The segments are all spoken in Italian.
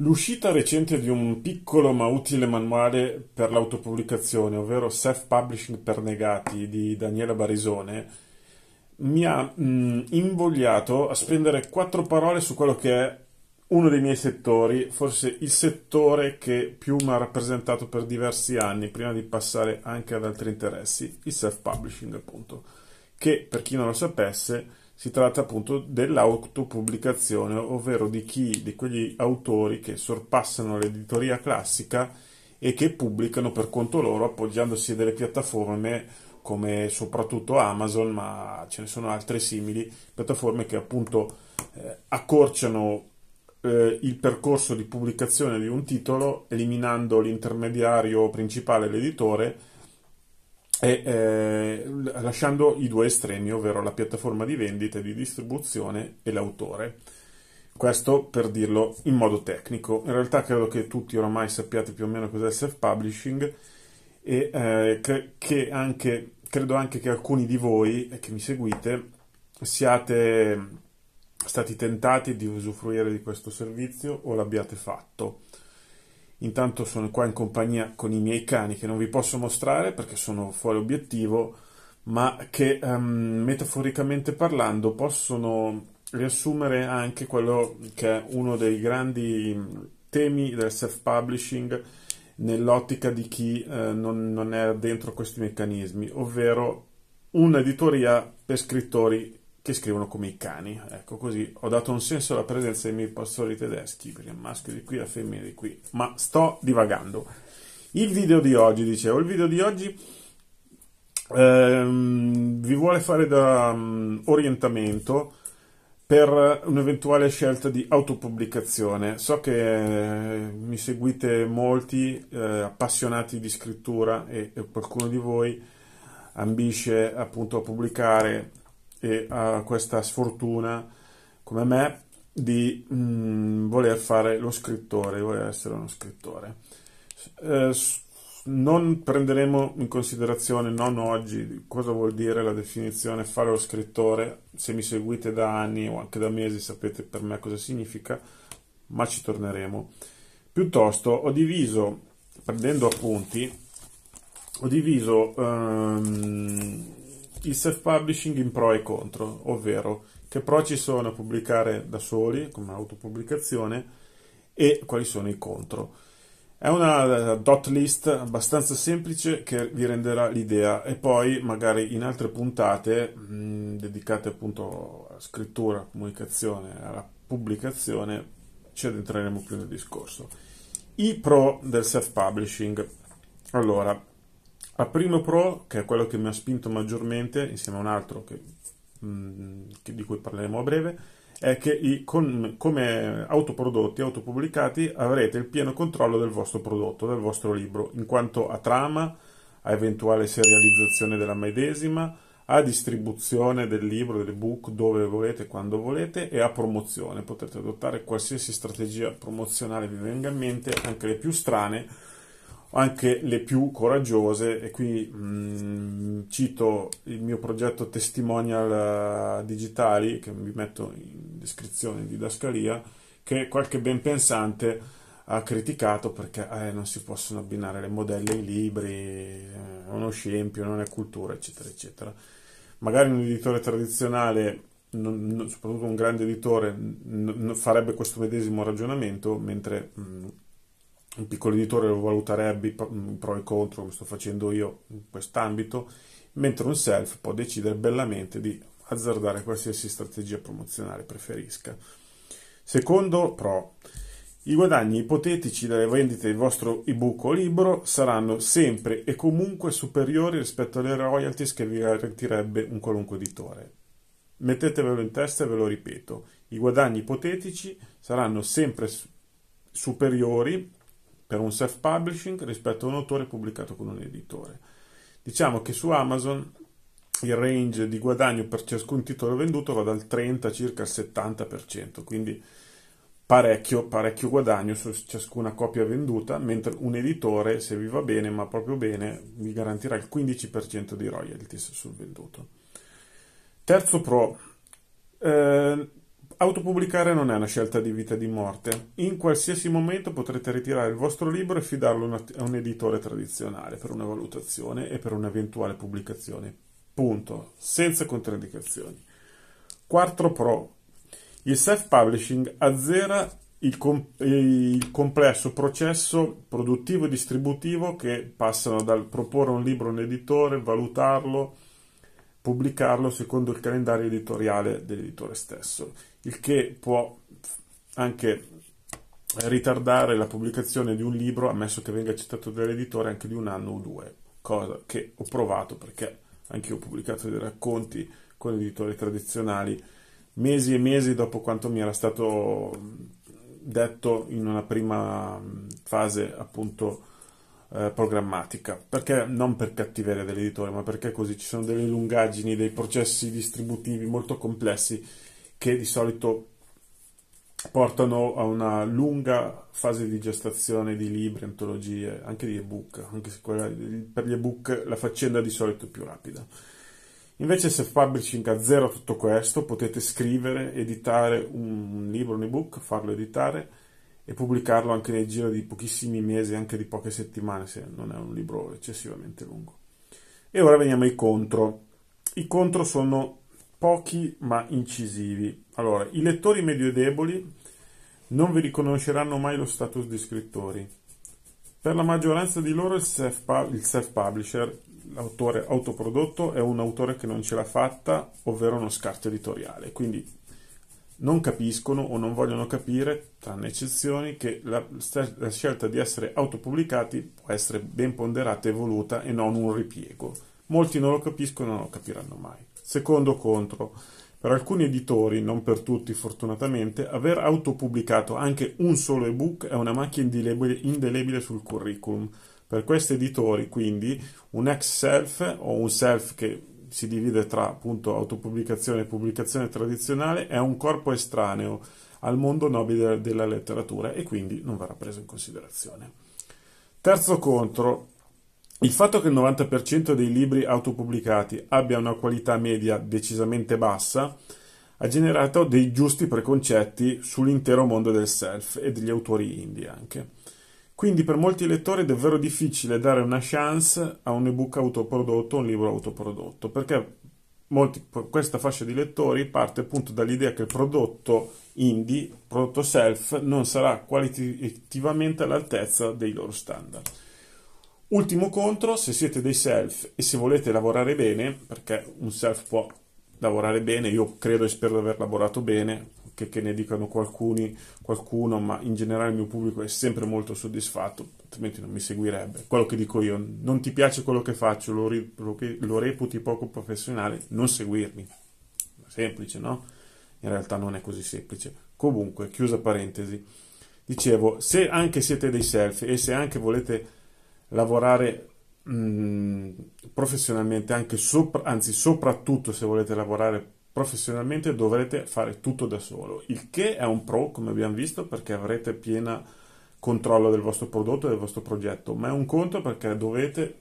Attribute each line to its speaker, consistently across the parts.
Speaker 1: L'uscita recente di un piccolo ma utile manuale per l'autopubblicazione, ovvero Self-Publishing per Negati di Daniela Barisone, mi ha mh, mm, invogliato a spendere quattro parole su quello che è uno dei miei settori, forse il settore che più mi ha rappresentato per diversi anni, prima di passare anche ad altri interessi, il self-publishing appunto, che per chi non lo sapesse si tratta appunto dell'autopubblicazione, ovvero di chi di quegli autori che sorpassano l'editoria classica e che pubblicano per conto loro appoggiandosi a delle piattaforme come soprattutto Amazon, ma ce ne sono altre simili, piattaforme che appunto eh, accorciano eh, il percorso di pubblicazione di un titolo eliminando l'intermediario principale, l'editore, e eh, lasciando i due estremi, ovvero la piattaforma di vendita e di distribuzione e l'autore. Questo per dirlo in modo tecnico. In realtà credo che tutti oramai sappiate più o meno cos'è il self-publishing e eh, che anche, credo anche che alcuni di voi che mi seguite siate stati tentati di usufruire di questo servizio o l'abbiate fatto. Intanto sono qua in compagnia con i miei cani che non vi posso mostrare perché sono fuori obiettivo, ma che um, metaforicamente parlando possono riassumere anche quello che è uno dei grandi mm, temi del self-publishing nell'ottica di chi eh, non, non è dentro questi meccanismi, ovvero un'editoria per scrittori che scrivono come i cani. Ecco così ho dato un senso alla presenza dei miei pastori tedeschi, perché il maschio di qui, la femmina di qui, ma sto divagando. Il video di oggi, dicevo, il video di oggi ehm, vi vuole fare da um, orientamento per un'eventuale scelta di autopubblicazione. So che eh, mi seguite molti eh, appassionati di scrittura e, e qualcuno di voi ambisce appunto a pubblicare e ha questa sfortuna come me di mh, mm, voler fare lo scrittore, voler essere uno scrittore. Eh, non prenderemo in considerazione, non oggi, cosa vuol dire la definizione fare lo scrittore. Se mi seguite da anni o anche da mesi sapete per me cosa significa, ma ci torneremo. Piuttosto ho diviso, prendendo appunti, ho diviso ehm, il self-publishing in pro e contro, ovvero che pro ci sono a pubblicare da soli, come autopubblicazione, e quali sono i contro. È una eh, dot list abbastanza semplice che vi renderà l'idea e poi magari in altre puntate mh, mm, dedicate appunto a scrittura, comunicazione, alla pubblicazione ci addentreremo più nel discorso. I pro del self-publishing. Allora, a Primo Pro, che è quello che mi ha spinto maggiormente, insieme a un altro che, mh, mm, che di cui parleremo a breve, è che i, con, come autoprodotti, autopubblicati, avrete il pieno controllo del vostro prodotto, del vostro libro, in quanto a trama, a eventuale serializzazione della medesima, a distribuzione del libro, del book, dove volete, quando volete e a promozione. Potete adottare qualsiasi strategia promozionale vi venga in mente, anche le più strane, anche le più coraggiose e qui mh, mm, cito il mio progetto testimonial eh, digitali che vi metto in descrizione di Dascalia che qualche ben pensante ha criticato perché eh, non si possono abbinare le modelle ai libri, è eh, uno scempio, non è cultura, eccetera, eccetera. Magari un editore tradizionale, non, non, soprattutto un grande editore, non, farebbe questo medesimo ragionamento, mentre mh, mm, il piccolo editore lo valuterebbe pro mm, e contro, come sto facendo io in quest'ambito, mentre un self può decidere bellamente di azzardare qualsiasi strategia promozionale preferisca. Secondo pro, i guadagni ipotetici dalle vendite del vostro ebook o libro saranno sempre e comunque superiori rispetto alle royalties che vi garantirebbe un qualunque editore. Mettetevelo in testa e ve lo ripeto, i guadagni ipotetici saranno sempre superiori per un self-publishing rispetto a un autore pubblicato con un editore. Diciamo che su Amazon il range di guadagno per ciascun titolo venduto va dal 30 circa al 70%, quindi parecchio, parecchio guadagno su ciascuna copia venduta, mentre un editore, se vi va bene, ma proprio bene, vi garantirà il 15% di royalties sul venduto. Terzo pro, eh, Autopubblicare non è una scelta di vita e di morte. In qualsiasi momento potrete ritirare il vostro libro e fidarlo a un editore tradizionale per una valutazione e per un'eventuale pubblicazione. Punto. Senza controindicazioni. Quarto Pro. Il self-publishing azzera il, com- il complesso processo produttivo e distributivo che passano dal proporre un libro a un editore, valutarlo, pubblicarlo secondo il calendario editoriale dell'editore stesso, il che può anche ritardare la pubblicazione di un libro, ammesso che venga accettato dall'editore, anche di un anno o due, cosa che ho provato perché anche io ho pubblicato dei racconti con editori tradizionali mesi e mesi dopo quanto mi era stato detto in una prima fase appunto eh, programmatica. Perché non per cattiveria dell'editore, ma perché così ci sono delle lungaggini, dei processi distributivi molto complessi che di solito portano a una lunga fase di gestazione di libri, antologie, anche di ebook, anche se quella, per gli ebook la faccenda di solito è più rapida. Invece se Publishing ha zero tutto questo, potete scrivere, editare un libro, un ebook, farlo editare, e pubblicarlo anche nel giro di pochissimi mesi, anche di poche settimane, se non è un libro eccessivamente lungo. E ora veniamo ai contro. I contro sono pochi ma incisivi. Allora, i lettori medio-deboli e non vi riconosceranno mai lo status di scrittori. Per la maggioranza di loro il self-publisher, l'autore autoprodotto, è un autore che non ce l'ha fatta, ovvero uno scarto editoriale. Quindi non capiscono o non vogliono capire, tranne eccezioni, che la, la scelta di essere autopubblicati può essere ben ponderata e voluta e non un ripiego. Molti non lo capiscono e non lo capiranno mai. Secondo contro, per alcuni editori, non per tutti fortunatamente, aver autopubblicato anche un solo ebook è una macchia indelebile, indelebile sul curriculum. Per questi editori, quindi, un ex self o un self che si divide tra appunto autopubblicazione e pubblicazione tradizionale, è un corpo estraneo al mondo nobile della letteratura e quindi non verrà preso in considerazione. Terzo contro, il fatto che il 90% dei libri autopubblicati abbia una qualità media decisamente bassa ha generato dei giusti preconcetti sull'intero mondo del self e degli autori indie anche. Quindi per molti lettori è davvero difficile dare una chance a un ebook autoprodotto, un libro autoprodotto, perché molti, questa fascia di lettori parte appunto dall'idea che il prodotto indie, il prodotto self, non sarà qualitativamente all'altezza dei loro standard. Ultimo contro, se siete dei self e se volete lavorare bene, perché un self può lavorare bene, io credo e spero di aver lavorato bene, che, che ne dicano qualcuni, qualcuno, ma in generale il mio pubblico è sempre molto soddisfatto, altrimenti non mi seguirebbe. Quello che dico io, non ti piace quello che faccio, lo, lo, lo reputi poco professionale, non seguirmi. Semplice, no? In realtà non è così semplice. Comunque, chiusa parentesi, dicevo, se anche siete dei self e se anche volete lavorare mh, mhmm, professionalmente, anche sopra, anzi soprattutto se volete lavorare professionalmente dovrete fare tutto da solo, il che è un pro, come abbiamo visto, perché avrete piena controllo del vostro prodotto e del vostro progetto, ma è un conto perché dovete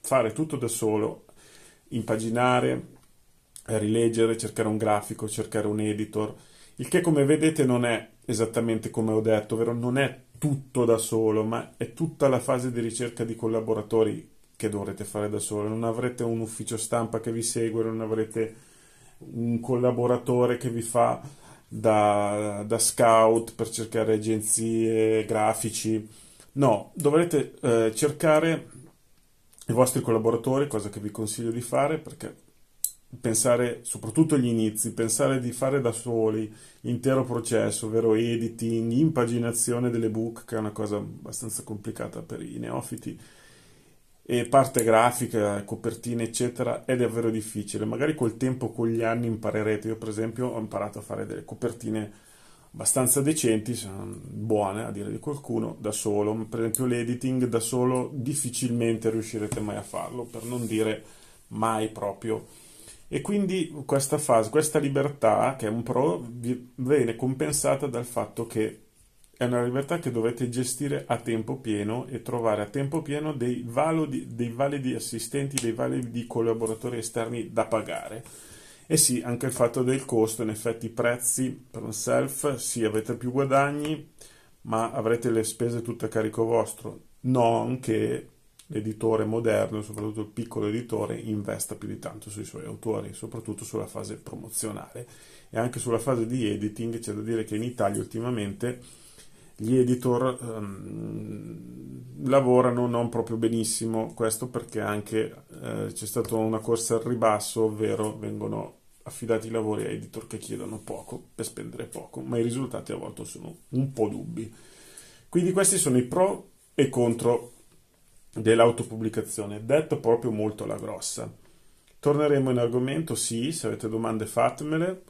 Speaker 1: fare tutto da solo, impaginare, rileggere, cercare un grafico, cercare un editor, il che come vedete non è esattamente come ho detto, ovvero non è tutto da solo, ma è tutta la fase di ricerca di collaboratori che dovrete fare da solo, non avrete un ufficio stampa che vi segue, non avrete un collaboratore che vi fa da, da scout per cercare agenzie, grafici. No, dovrete eh, cercare i vostri collaboratori, cosa che vi consiglio di fare perché pensare soprattutto agli inizi, pensare di fare da soli l'intero processo, ovvero editing, impaginazione delle book, che è una cosa abbastanza complicata per i neofiti e parte grafica, copertine, eccetera, è davvero difficile. Magari col tempo, con gli anni imparerete. Io, per esempio, ho imparato a fare delle copertine abbastanza decenti, buone a dire di qualcuno, da solo. Per esempio, l'editing da solo difficilmente riuscirete mai a farlo, per non dire mai proprio. E quindi questa fase, questa libertà che è un pro, viene compensata dal fatto che è una libertà che dovete gestire a tempo pieno e trovare a tempo pieno dei validi, dei validi assistenti, dei validi collaboratori esterni da pagare. E sì, anche il fatto del costo, in effetti i prezzi per un self, sì, avete più guadagni, ma avrete le spese tutte a carico vostro, non che l'editore moderno, soprattutto il piccolo editore, investa più di tanto sui suoi autori, soprattutto sulla fase promozionale. E anche sulla fase di editing c'è da dire che in Italia ultimamente gli editor ehm, lavorano non proprio benissimo, questo perché anche eh, c'è stata una corsa al ribasso, ovvero vengono affidati i lavori a editor che chiedono poco per spendere poco, ma i risultati a volte sono un po' dubbi. Quindi questi sono i pro e contro dell'autopubblicazione, detto proprio molto alla grossa. Torneremo in argomento, sì, se avete domande fatemele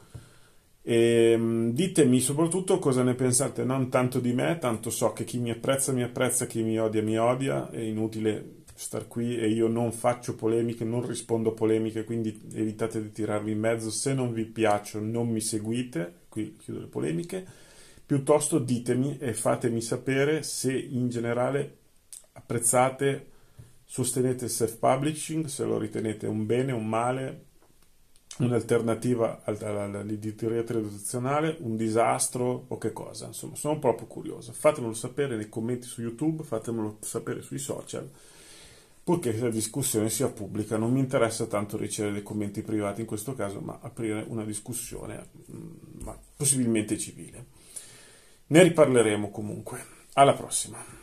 Speaker 1: e ehm, ditemi soprattutto cosa ne pensate, non tanto di me, tanto so che chi mi apprezza mi apprezza, chi mi odia mi odia, è inutile star qui e io non faccio polemiche, non rispondo a polemiche, quindi evitate di tirarvi in mezzo, se non vi piaccio non mi seguite, qui chiudo le polemiche, piuttosto ditemi e fatemi sapere se in generale apprezzate, sostenete il self-publishing, se lo ritenete un bene, un male, Mm. un'alternativa all'editoria tradizionale, un disastro o che cosa. Insomma, sono proprio curioso. Fatemelo sapere nei commenti su YouTube, fatemelo sapere sui social, purché la discussione sia pubblica. Non mi interessa tanto ricevere dei commenti privati in questo caso, ma aprire una discussione, mm, ma possibilmente civile. Ne riparleremo comunque. Alla prossima.